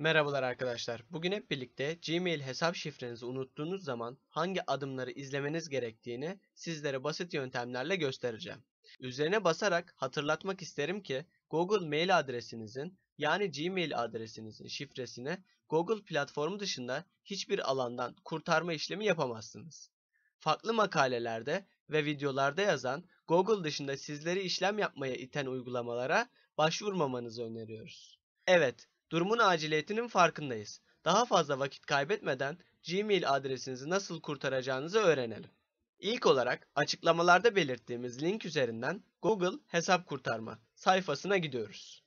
Merhabalar arkadaşlar. Bugün hep birlikte Gmail hesap şifrenizi unuttuğunuz zaman hangi adımları izlemeniz gerektiğini sizlere basit yöntemlerle göstereceğim. Üzerine basarak hatırlatmak isterim ki Google mail adresinizin yani Gmail adresinizin şifresini Google platformu dışında hiçbir alandan kurtarma işlemi yapamazsınız. Farklı makalelerde ve videolarda yazan Google dışında sizleri işlem yapmaya iten uygulamalara başvurmamanızı öneriyoruz. Evet, Durumun aciliyetinin farkındayız. Daha fazla vakit kaybetmeden Gmail adresinizi nasıl kurtaracağınızı öğrenelim. İlk olarak açıklamalarda belirttiğimiz link üzerinden Google hesap kurtarma sayfasına gidiyoruz.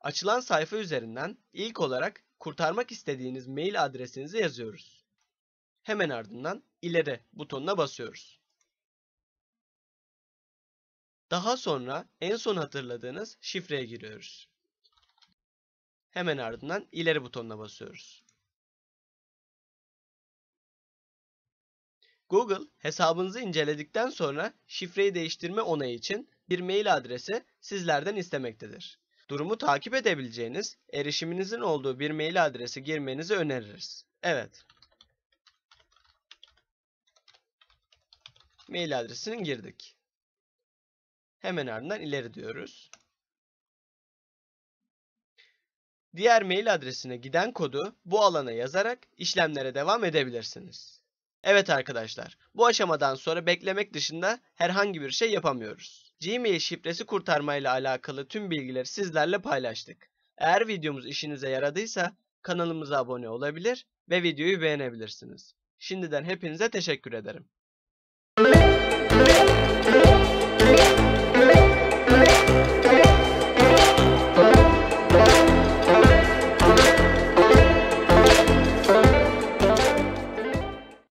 Açılan sayfa üzerinden ilk olarak kurtarmak istediğiniz mail adresinizi yazıyoruz. Hemen ardından ileri butonuna basıyoruz. Daha sonra en son hatırladığınız şifreye giriyoruz. Hemen ardından ileri butonuna basıyoruz. Google hesabınızı inceledikten sonra şifreyi değiştirme onayı için bir mail adresi sizlerden istemektedir. Durumu takip edebileceğiniz, erişiminizin olduğu bir mail adresi girmenizi öneririz. Evet. Mail adresini girdik. Hemen ardından ileri diyoruz. Diğer mail adresine giden kodu bu alana yazarak işlemlere devam edebilirsiniz. Evet arkadaşlar, bu aşamadan sonra beklemek dışında herhangi bir şey yapamıyoruz. Gmail şifresi kurtarma ile alakalı tüm bilgileri sizlerle paylaştık. Eğer videomuz işinize yaradıysa kanalımıza abone olabilir ve videoyu beğenebilirsiniz. Şimdiden hepinize teşekkür ederim.